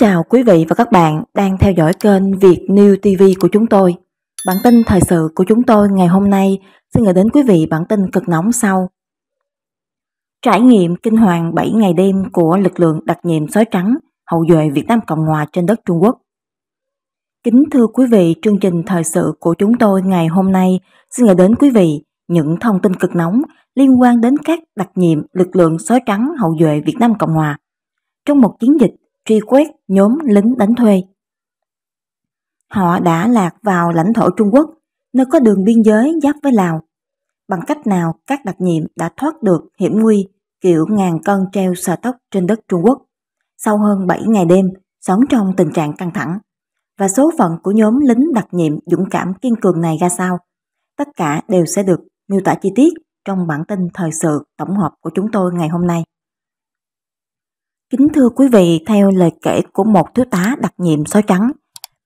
chào quý vị và các bạn đang theo dõi kênh Việt New TV của chúng tôi. Bản tin thời sự của chúng tôi ngày hôm nay xin gửi đến quý vị bản tin cực nóng sau. Trải nghiệm kinh hoàng 7 ngày đêm của lực lượng đặc nhiệm sói trắng hậu duệ Việt Nam Cộng Hòa trên đất Trung Quốc. Kính thưa quý vị, chương trình thời sự của chúng tôi ngày hôm nay xin gửi đến quý vị những thông tin cực nóng liên quan đến các đặc nhiệm lực lượng sói trắng hậu duệ Việt Nam Cộng Hòa. Trong một chiến dịch truy quét nhóm lính đánh thuê. Họ đã lạc vào lãnh thổ Trung Quốc, nơi có đường biên giới giáp với Lào. Bằng cách nào các đặc nhiệm đã thoát được hiểm nguy kiểu ngàn cân treo sợi tóc trên đất Trung Quốc. Sau hơn 7 ngày đêm, sống trong tình trạng căng thẳng. Và số phận của nhóm lính đặc nhiệm dũng cảm kiên cường này ra sao? Tất cả đều sẽ được miêu tả chi tiết trong bản tin thời sự tổng hợp của chúng tôi ngày hôm nay. Kính thưa quý vị, theo lời kể của một thiếu tá đặc nhiệm sói trắng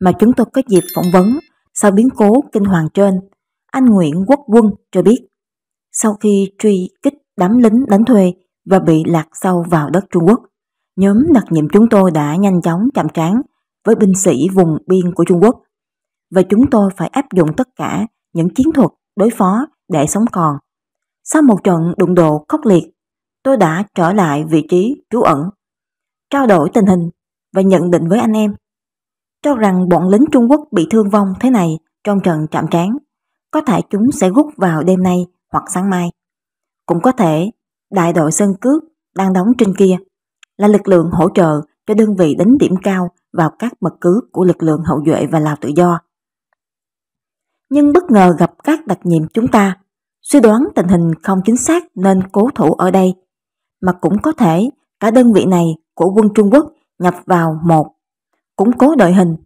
mà chúng tôi có dịp phỏng vấn sau biến cố kinh hoàng trên, anh Nguyễn Quốc Quân cho biết, sau khi truy kích đám lính đánh thuê và bị lạc sâu vào đất Trung Quốc, nhóm đặc nhiệm chúng tôi đã nhanh chóng chạm trán với binh sĩ vùng biên của Trung Quốc và chúng tôi phải áp dụng tất cả những chiến thuật đối phó để sống còn. Sau một trận đụng độ khốc liệt, tôi đã trở lại vị trí trú ẩn trao đổi tình hình và nhận định với anh em. Cho rằng bọn lính Trung Quốc bị thương vong thế này trong trận chạm trán, có thể chúng sẽ rút vào đêm nay hoặc sáng mai. Cũng có thể đại đội Sơn Cước đang đóng trên kia là lực lượng hỗ trợ cho đơn vị đánh điểm cao vào các mật cứ của lực lượng hậu duệ và Lào tự do. Nhưng bất ngờ gặp các đặc nhiệm chúng ta, suy đoán tình hình không chính xác nên cố thủ ở đây, mà cũng có thể cả đơn vị này của quân Trung Quốc nhập vào một, củng cố đội hình,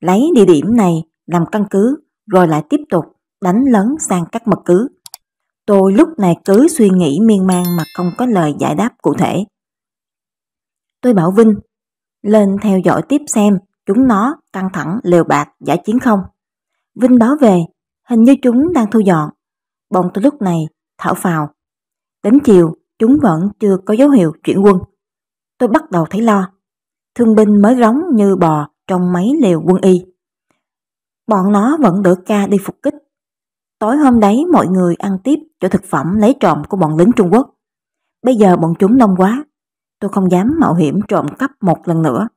lấy địa điểm này làm căn cứ rồi lại tiếp tục đánh lớn sang các mật cứ. Tôi lúc này cứ suy nghĩ miên man mà không có lời giải đáp cụ thể. Tôi bảo Vinh, lên theo dõi tiếp xem chúng nó căng thẳng liều bạc giải chiến không. Vinh báo về, hình như chúng đang thu dọn. Bọn tôi lúc này thở phào. Đến chiều, chúng vẫn chưa có dấu hiệu chuyển quân tôi bắt đầu thấy lo. Thương binh mới rống như bò trong mấy liều quân y. Bọn nó vẫn đỡ ca đi phục kích. Tối hôm đấy mọi người ăn tiếp chỗ thực phẩm lấy trộm của bọn lính Trung Quốc. Bây giờ bọn chúng đông quá, tôi không dám mạo hiểm trộm cắp một lần nữa.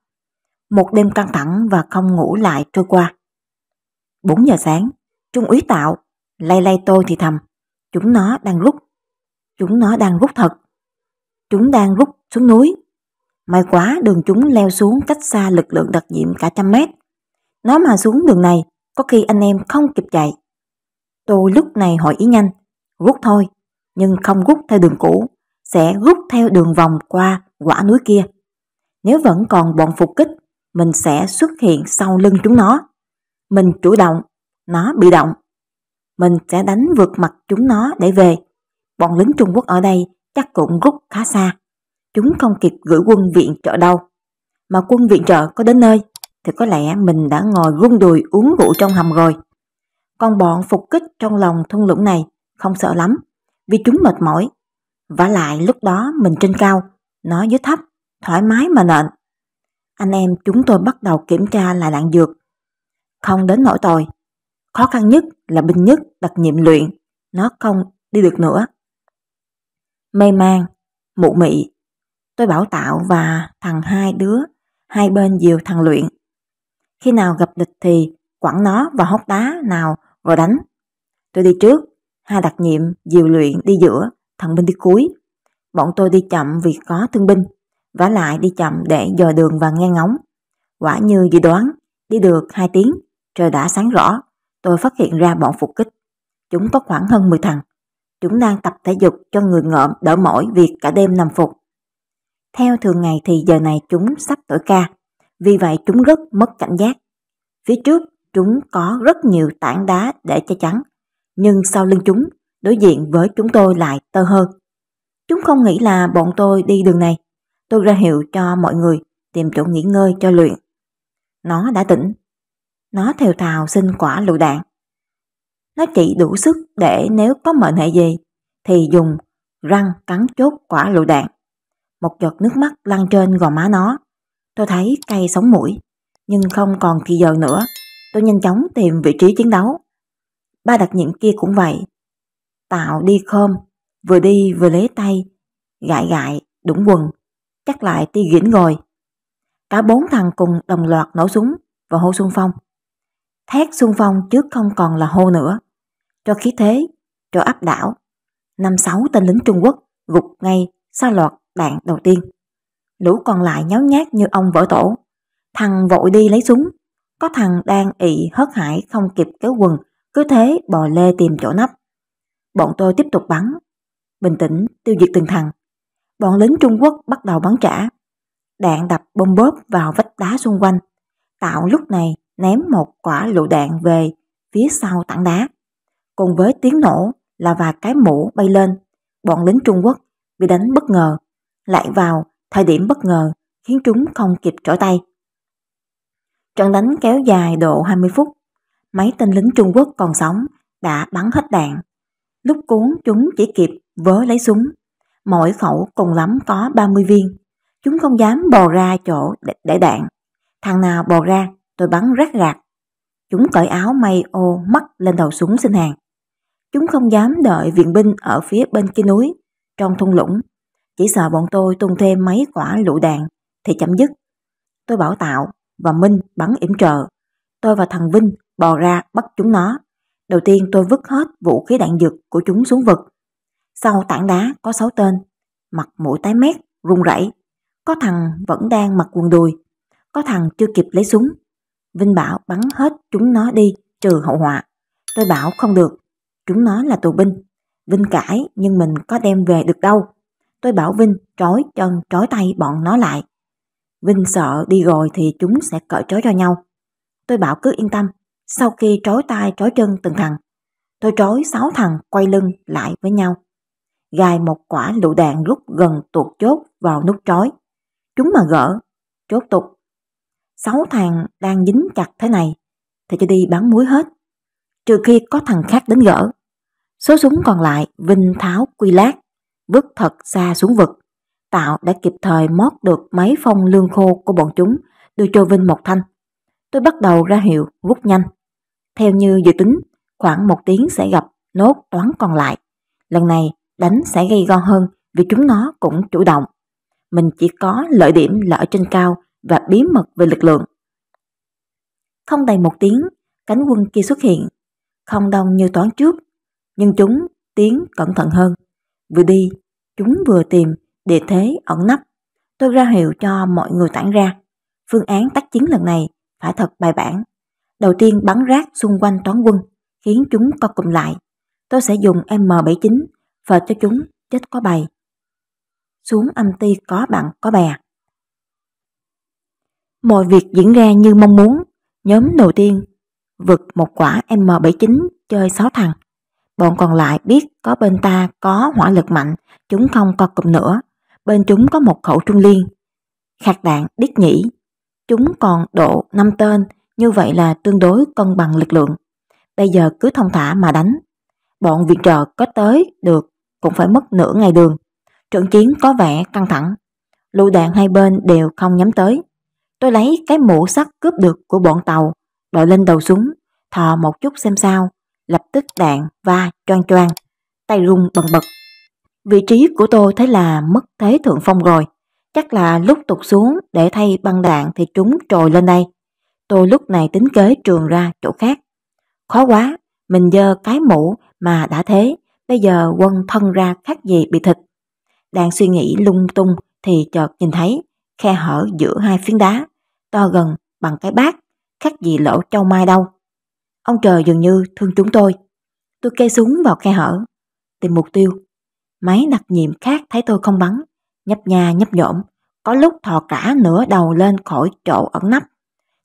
Một đêm căng thẳng và không ngủ lại trôi qua. 4 giờ sáng, Trung úy tạo, lay lay tôi thì thầm. Chúng nó đang rút. Chúng nó đang rút thật. Chúng đang rút xuống núi. May quá đường chúng leo xuống cách xa lực lượng đặc nhiệm cả trăm mét. Nó mà xuống đường này, có khi anh em không kịp chạy. Tôi lúc này hỏi ý nhanh, rút thôi, nhưng không rút theo đường cũ, sẽ rút theo đường vòng qua quả núi kia. Nếu vẫn còn bọn phục kích, mình sẽ xuất hiện sau lưng chúng nó. Mình chủ động, nó bị động. Mình sẽ đánh vượt mặt chúng nó để về. Bọn lính Trung Quốc ở đây chắc cũng rút khá xa chúng không kịp gửi quân viện trợ đâu. Mà quân viện trợ có đến nơi, thì có lẽ mình đã ngồi rung đùi uống rượu trong hầm rồi. Còn bọn phục kích trong lòng thung lũng này không sợ lắm, vì chúng mệt mỏi. và lại lúc đó mình trên cao, nó dưới thấp, thoải mái mà nện. Anh em chúng tôi bắt đầu kiểm tra lại đạn dược. Không đến nỗi tồi. Khó khăn nhất là binh nhất đặc nhiệm luyện, nó không đi được nữa. Mê man, mụ mị, Tôi bảo Tạo và thằng hai đứa, hai bên diều thằng Luyện. Khi nào gặp địch thì quẳng nó vào hốc đá nào rồi đánh. Tôi đi trước, hai đặc nhiệm diều Luyện đi giữa, thằng Binh đi cuối. Bọn tôi đi chậm vì có thương binh, vả lại đi chậm để dò đường và nghe ngóng. Quả như dự đoán, đi được hai tiếng, trời đã sáng rõ, tôi phát hiện ra bọn phục kích. Chúng có khoảng hơn 10 thằng. Chúng đang tập thể dục cho người ngợm đỡ mỏi việc cả đêm nằm phục. Theo thường ngày thì giờ này chúng sắp tuổi ca, vì vậy chúng rất mất cảnh giác. Phía trước chúng có rất nhiều tảng đá để che chắn, nhưng sau lưng chúng, đối diện với chúng tôi lại tơ hơn. Chúng không nghĩ là bọn tôi đi đường này. Tôi ra hiệu cho mọi người tìm chỗ nghỉ ngơi cho luyện. Nó đã tỉnh. Nó thều thào xin quả lựu đạn. Nó chỉ đủ sức để nếu có mệnh hệ gì thì dùng răng cắn chốt quả lựu đạn một giọt nước mắt lăn trên gò má nó. Tôi thấy cay sống mũi, nhưng không còn kỳ giờ nữa. Tôi nhanh chóng tìm vị trí chiến đấu. Ba đặc nhiệm kia cũng vậy. Tạo đi khom, vừa đi vừa lấy tay, gại gại, đũng quần, chắc lại ti ghiển rồi. Cả bốn thằng cùng đồng loạt nổ súng và hô xung phong. Thét xung phong trước không còn là hô nữa. Cho khí thế, cho áp đảo. Năm sáu tên lính Trung Quốc gục ngay, xa loạt đạn đầu tiên. Lũ còn lại nháo nhác như ông vỡ tổ. Thằng vội đi lấy súng, có thằng đang ị hớt hải không kịp kéo quần, cứ thế bò lê tìm chỗ nấp. Bọn tôi tiếp tục bắn, bình tĩnh tiêu diệt từng thằng. Bọn lính Trung Quốc bắt đầu bắn trả. Đạn đập bom bóp vào vách đá xung quanh. Tạo lúc này ném một quả lựu đạn về phía sau tảng đá. Cùng với tiếng nổ là vài cái mũ bay lên. Bọn lính Trung Quốc bị đánh bất ngờ lại vào, thời điểm bất ngờ, khiến chúng không kịp trở tay. Trận đánh kéo dài độ 20 phút, mấy tên lính Trung Quốc còn sống đã bắn hết đạn. Lúc cuốn chúng chỉ kịp vớ lấy súng, mỗi khẩu cùng lắm có 30 viên. Chúng không dám bò ra chỗ để đạn. Thằng nào bò ra, tôi bắn rắc rạc. Chúng cởi áo may ô mắt lên đầu súng xin hàng. Chúng không dám đợi viện binh ở phía bên kia núi, trong thung lũng chỉ sợ bọn tôi tung thêm mấy quả lựu đạn thì chấm dứt. Tôi bảo Tạo và Minh bắn yểm trợ. Tôi và thằng Vinh bò ra bắt chúng nó. Đầu tiên tôi vứt hết vũ khí đạn dược của chúng xuống vực. Sau tảng đá có 6 tên, mặt mũi tái mét, run rẩy. Có thằng vẫn đang mặc quần đùi, có thằng chưa kịp lấy súng. Vinh bảo bắn hết chúng nó đi trừ hậu họa. Tôi bảo không được, chúng nó là tù binh. Vinh cãi nhưng mình có đem về được đâu. Tôi bảo Vinh trói chân trói tay bọn nó lại. Vinh sợ đi rồi thì chúng sẽ cởi trói cho nhau. Tôi bảo cứ yên tâm, sau khi trói tay trói chân từng thằng, tôi trói sáu thằng quay lưng lại với nhau. Gài một quả lựu đạn rút gần tuột chốt vào nút trói. Chúng mà gỡ, chốt tục. Sáu thằng đang dính chặt thế này, thì cho đi bắn muối hết. Trừ khi có thằng khác đến gỡ. Số súng còn lại Vinh tháo quy lát vứt thật xa xuống vực. Tạo đã kịp thời mót được mấy phong lương khô của bọn chúng, đưa cho Vinh một thanh. Tôi bắt đầu ra hiệu rút nhanh. Theo như dự tính, khoảng một tiếng sẽ gặp nốt toán còn lại. Lần này đánh sẽ gây go hơn vì chúng nó cũng chủ động. Mình chỉ có lợi điểm là ở trên cao và bí mật về lực lượng. Không đầy một tiếng, cánh quân kia xuất hiện. Không đông như toán trước, nhưng chúng tiến cẩn thận hơn. Vừa đi Chúng vừa tìm địa thế ẩn nấp. Tôi ra hiệu cho mọi người tản ra. Phương án tác chiến lần này phải thật bài bản. Đầu tiên bắn rác xung quanh toán quân, khiến chúng co cụm lại. Tôi sẽ dùng M79 và cho chúng chết có bài. Xuống âm ti có bạn có bè. Mọi việc diễn ra như mong muốn. Nhóm đầu tiên vượt một quả M79 chơi 6 thằng. Bọn còn lại biết có bên ta có hỏa lực mạnh, chúng không co cụm nữa. Bên chúng có một khẩu trung liên. Khạc đạn đít nhĩ. Chúng còn độ 5 tên, như vậy là tương đối cân bằng lực lượng. Bây giờ cứ thông thả mà đánh. Bọn viện trợ có tới được cũng phải mất nửa ngày đường. Trận chiến có vẻ căng thẳng. Lũ đạn hai bên đều không nhắm tới. Tôi lấy cái mũ sắt cướp được của bọn tàu, đội lên đầu súng, thò một chút xem sao lập tức đạn và choan choan, tay run bần bật. Vị trí của tôi thấy là mất thế thượng phong rồi, chắc là lúc tụt xuống để thay băng đạn thì chúng trồi lên đây. Tôi lúc này tính kế trường ra chỗ khác. Khó quá, mình dơ cái mũ mà đã thế, bây giờ quân thân ra khác gì bị thịt. Đang suy nghĩ lung tung thì chợt nhìn thấy khe hở giữa hai phiến đá, to gần bằng cái bát, khác gì lỗ châu mai đâu. Ông trời dường như thương chúng tôi. Tôi kê súng vào khe hở, tìm mục tiêu. Máy đặc nhiệm khác thấy tôi không bắn, nhấp nhà nhấp nhổm, có lúc thò cả nửa đầu lên khỏi chỗ ẩn nấp.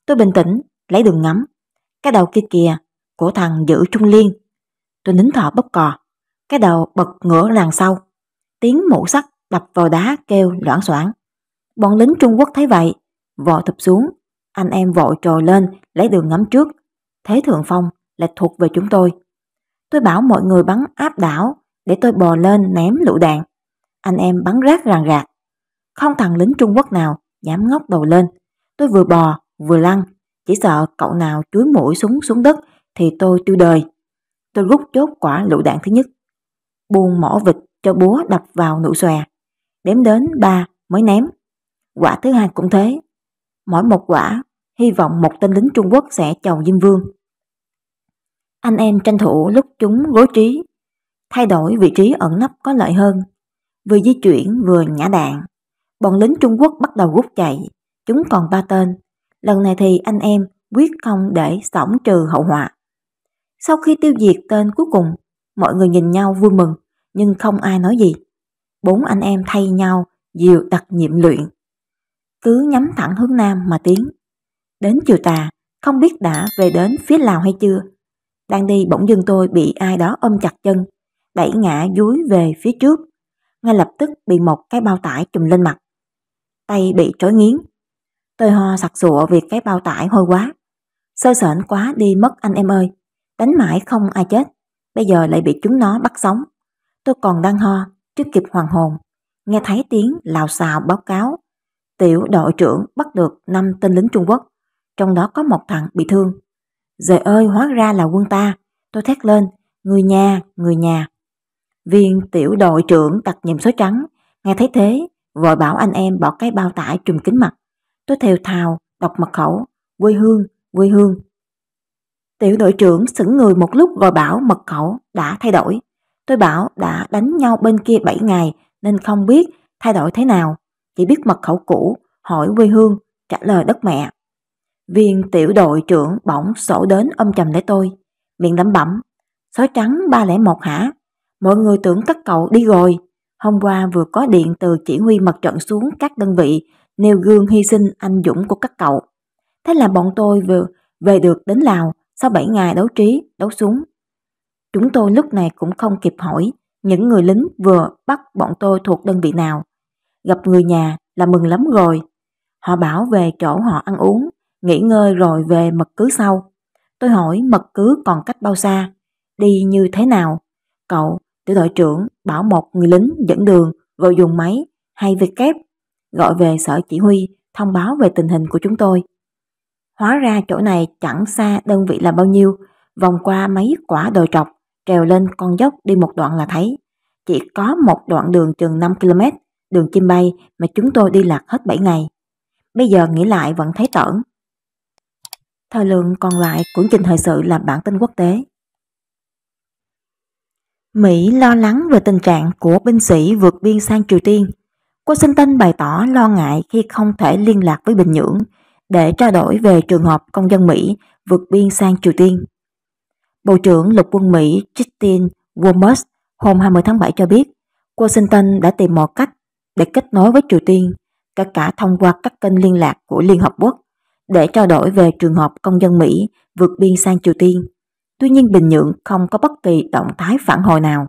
Tôi bình tĩnh, lấy đường ngắm. Cái đầu kia kìa, của thằng giữ trung liên. Tôi nín thở bóp cò, cái đầu bật ngửa đằng sau. Tiếng mũ sắt đập vào đá kêu loãng xoảng. Bọn lính Trung Quốc thấy vậy, vội thụp xuống. Anh em vội trồi lên, lấy đường ngắm trước, thế thượng phong là thuộc về chúng tôi. Tôi bảo mọi người bắn áp đảo để tôi bò lên ném lựu đạn. Anh em bắn rác ràng rạc. Không thằng lính Trung Quốc nào dám ngóc đầu lên. Tôi vừa bò, vừa lăn, chỉ sợ cậu nào chuối mũi súng xuống đất thì tôi tiêu đời. Tôi rút chốt quả lựu đạn thứ nhất. Buông mỏ vịt cho búa đập vào nụ xòe. Đếm đến ba mới ném. Quả thứ hai cũng thế. Mỗi một quả hy vọng một tên lính Trung Quốc sẽ chầu Diêm Vương. Anh em tranh thủ lúc chúng gối trí, thay đổi vị trí ẩn nấp có lợi hơn. Vừa di chuyển vừa nhả đạn, bọn lính Trung Quốc bắt đầu rút chạy, chúng còn ba tên. Lần này thì anh em quyết không để sổng trừ hậu họa. Sau khi tiêu diệt tên cuối cùng, mọi người nhìn nhau vui mừng, nhưng không ai nói gì. Bốn anh em thay nhau dìu đặc nhiệm luyện. Cứ nhắm thẳng hướng Nam mà tiến. Đến chiều tà, không biết đã về đến phía Lào hay chưa. Đang đi bỗng dưng tôi bị ai đó ôm chặt chân, đẩy ngã dúi về phía trước. Ngay lập tức bị một cái bao tải trùm lên mặt. Tay bị trói nghiến. Tôi ho sặc sụa vì cái bao tải hôi quá. Sơ sởn quá đi mất anh em ơi. Đánh mãi không ai chết. Bây giờ lại bị chúng nó bắt sống. Tôi còn đang ho, chưa kịp hoàng hồn. Nghe thấy tiếng lào xào báo cáo. Tiểu đội trưởng bắt được 5 tên lính Trung Quốc trong đó có một thằng bị thương. Giời ơi, hóa ra là quân ta. Tôi thét lên, người nhà, người nhà. Viên tiểu đội trưởng đặt nhiệm số trắng, nghe thấy thế, vội bảo anh em bỏ cái bao tải trùm kính mặt. Tôi thều thào, đọc mật khẩu, quê hương, quê hương. Tiểu đội trưởng sững người một lúc rồi bảo mật khẩu đã thay đổi. Tôi bảo đã đánh nhau bên kia 7 ngày nên không biết thay đổi thế nào. Chỉ biết mật khẩu cũ, hỏi quê hương, trả lời đất mẹ. Viên tiểu đội trưởng bỗng sổ đến ôm chầm lấy tôi, miệng lẩm bẩm, sói trắng 301 hả? Mọi người tưởng các cậu đi rồi. Hôm qua vừa có điện từ chỉ huy mặt trận xuống các đơn vị nêu gương hy sinh anh dũng của các cậu. Thế là bọn tôi vừa về được đến Lào sau 7 ngày đấu trí, đấu súng. Chúng tôi lúc này cũng không kịp hỏi những người lính vừa bắt bọn tôi thuộc đơn vị nào. Gặp người nhà là mừng lắm rồi. Họ bảo về chỗ họ ăn uống nghỉ ngơi rồi về mật cứ sau. Tôi hỏi mật cứ còn cách bao xa, đi như thế nào? Cậu, tiểu đội trưởng, bảo một người lính dẫn đường rồi dùng máy hay việc kép gọi về sở chỉ huy thông báo về tình hình của chúng tôi. Hóa ra chỗ này chẳng xa đơn vị là bao nhiêu, vòng qua mấy quả đồi trọc, trèo lên con dốc đi một đoạn là thấy. Chỉ có một đoạn đường chừng 5 km, đường chim bay mà chúng tôi đi lạc hết 7 ngày. Bây giờ nghĩ lại vẫn thấy tởn, Thời lượng còn lại của trình thời sự là bản tin quốc tế. Mỹ lo lắng về tình trạng của binh sĩ vượt biên sang Triều Tiên. Washington bày tỏ lo ngại khi không thể liên lạc với Bình Nhưỡng để trao đổi về trường hợp công dân Mỹ vượt biên sang Triều Tiên. Bộ trưởng Lục quân Mỹ Justin Womus hôm 20 tháng 7 cho biết Washington đã tìm mọi cách để kết nối với Triều Tiên, cả cả thông qua các kênh liên lạc của Liên Hợp Quốc để trao đổi về trường hợp công dân Mỹ vượt biên sang Triều Tiên. Tuy nhiên Bình Nhưỡng không có bất kỳ động thái phản hồi nào.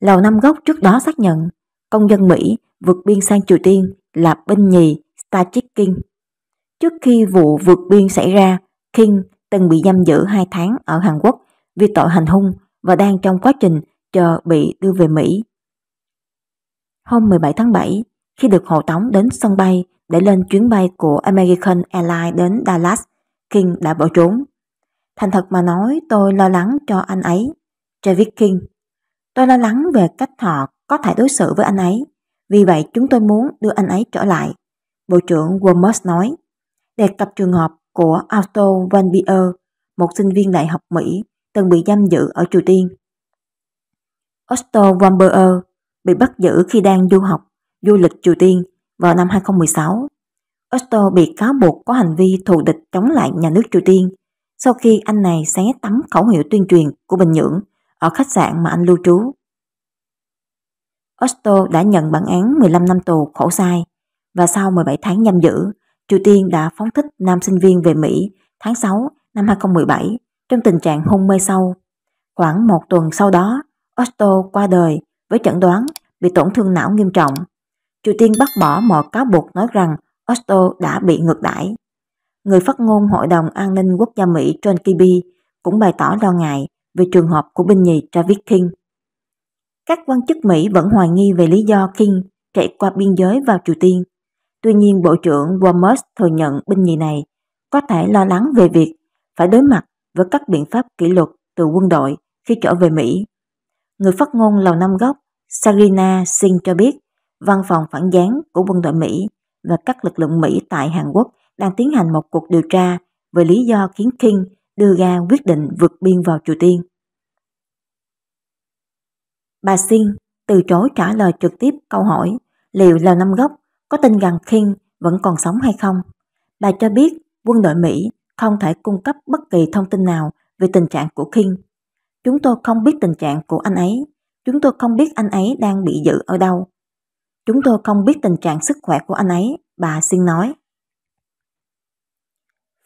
Lầu Năm Góc trước đó xác nhận công dân Mỹ vượt biên sang Triều Tiên là binh nhì Stachik King. Trước khi vụ vượt biên xảy ra, King từng bị giam giữ 2 tháng ở Hàn Quốc vì tội hành hung và đang trong quá trình chờ bị đưa về Mỹ. Hôm 17 tháng 7, khi được hộ tống đến sân bay, để lên chuyến bay của American Airlines đến Dallas, King đã bỏ trốn. Thành thật mà nói tôi lo lắng cho anh ấy, Travis King. Tôi lo lắng về cách họ có thể đối xử với anh ấy, vì vậy chúng tôi muốn đưa anh ấy trở lại. Bộ trưởng Wormus nói, đề cập trường hợp của Auto Van Bier, một sinh viên đại học Mỹ từng bị giam giữ ở Triều Tiên. Otto Van Bier bị bắt giữ khi đang du học, du lịch Triều Tiên vào năm 2016. Oster bị cáo buộc có hành vi thù địch chống lại nhà nước Triều Tiên sau khi anh này xé tấm khẩu hiệu tuyên truyền của Bình Nhưỡng ở khách sạn mà anh lưu trú. Oster đã nhận bản án 15 năm tù khổ sai và sau 17 tháng giam giữ, Triều Tiên đã phóng thích nam sinh viên về Mỹ tháng 6 năm 2017 trong tình trạng hôn mê sâu. Khoảng một tuần sau đó, Oster qua đời với chẩn đoán bị tổn thương não nghiêm trọng Triều Tiên bắt bỏ mọi cáo buộc nói rằng Osto đã bị ngược đãi. Người phát ngôn Hội đồng An ninh Quốc gia Mỹ John Kirby cũng bày tỏ lo ngại về trường hợp của binh nhì Travis King. Các quan chức Mỹ vẫn hoài nghi về lý do King chạy qua biên giới vào Triều Tiên. Tuy nhiên Bộ trưởng Walmers thừa nhận binh nhì này có thể lo lắng về việc phải đối mặt với các biện pháp kỷ luật từ quân đội khi trở về Mỹ. Người phát ngôn Lầu Năm Góc Sarina Singh cho biết văn phòng phản gián của quân đội Mỹ và các lực lượng Mỹ tại Hàn Quốc đang tiến hành một cuộc điều tra về lý do khiến King đưa ra quyết định vượt biên vào Triều Tiên. Bà Sinh từ chối trả lời trực tiếp câu hỏi liệu Lào Năm gốc có tin rằng King vẫn còn sống hay không. Bà cho biết quân đội Mỹ không thể cung cấp bất kỳ thông tin nào về tình trạng của King. Chúng tôi không biết tình trạng của anh ấy, chúng tôi không biết anh ấy đang bị giữ ở đâu, Chúng tôi không biết tình trạng sức khỏe của anh ấy, bà xin nói.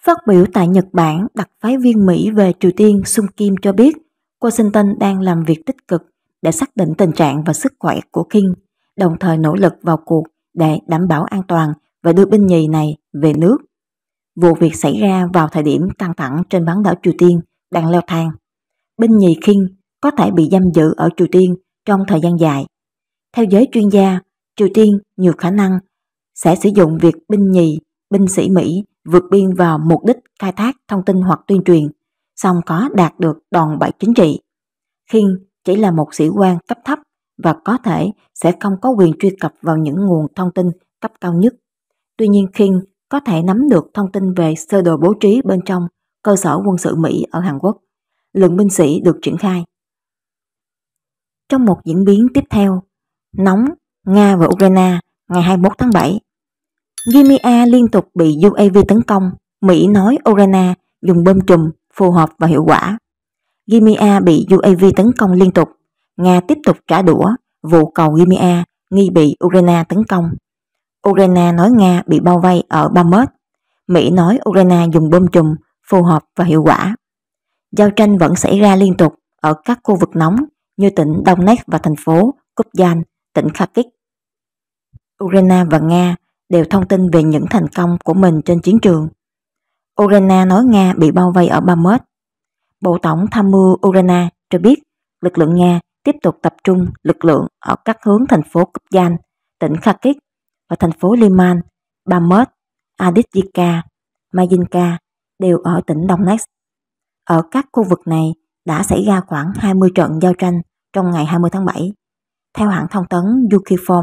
Phát biểu tại Nhật Bản, đặc phái viên Mỹ về Triều Tiên Sung Kim cho biết Washington đang làm việc tích cực để xác định tình trạng và sức khỏe của King, đồng thời nỗ lực vào cuộc để đảm bảo an toàn và đưa binh nhì này về nước. Vụ việc xảy ra vào thời điểm căng thẳng trên bán đảo Triều Tiên đang leo thang. Binh nhì King có thể bị giam giữ ở Triều Tiên trong thời gian dài. Theo giới chuyên gia, Triều Tiên nhiều khả năng sẽ sử dụng việc binh nhì, binh sĩ Mỹ vượt biên vào mục đích khai thác thông tin hoặc tuyên truyền, song có đạt được đòn bẩy chính trị. Khiên chỉ là một sĩ quan cấp thấp và có thể sẽ không có quyền truy cập vào những nguồn thông tin cấp cao nhất. Tuy nhiên Khiên có thể nắm được thông tin về sơ đồ bố trí bên trong cơ sở quân sự Mỹ ở Hàn Quốc. Lượng binh sĩ được triển khai. Trong một diễn biến tiếp theo, nóng Nga và Ukraine ngày 21 tháng 7. Crimea liên tục bị UAV tấn công, Mỹ nói Ukraine dùng bơm trùm phù hợp và hiệu quả. Crimea bị UAV tấn công liên tục, Nga tiếp tục trả đũa vụ cầu Crimea nghi bị Ukraine tấn công. Ukraine nói Nga bị bao vây ở Bakhmut. Mỹ nói Ukraine dùng bơm trùm phù hợp và hiệu quả. Giao tranh vẫn xảy ra liên tục ở các khu vực nóng như tỉnh Donetsk và thành phố Kupyan, tỉnh Kharkiv. Ukraine và Nga đều thông tin về những thành công của mình trên chiến trường. Ukraine nói Nga bị bao vây ở Bakhmut. Bộ Tổng tham mưu Ukraine cho biết lực lượng Nga tiếp tục tập trung lực lượng ở các hướng thành phố Kupyan, tỉnh Kharkiv và thành phố Liman, Bakhmut, Adityka, Majinka đều ở tỉnh Donetsk. Ở các khu vực này đã xảy ra khoảng 20 trận giao tranh trong ngày 20 tháng 7, theo hãng thông tấn Yukiform.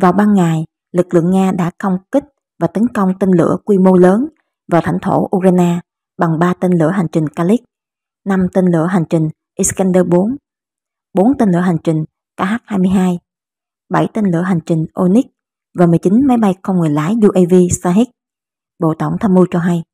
Vào ban ngày, lực lượng Nga đã công kích và tấn công tên lửa quy mô lớn vào lãnh thổ Ukraine bằng 3 tên lửa hành trình Kalik, 5 tên lửa hành trình Iskander 4, 4 tên lửa hành trình KH-22, 7 tên lửa hành trình Onyx và 19 máy bay không người lái UAV Sahik. Bộ Tổng tham mưu cho hay.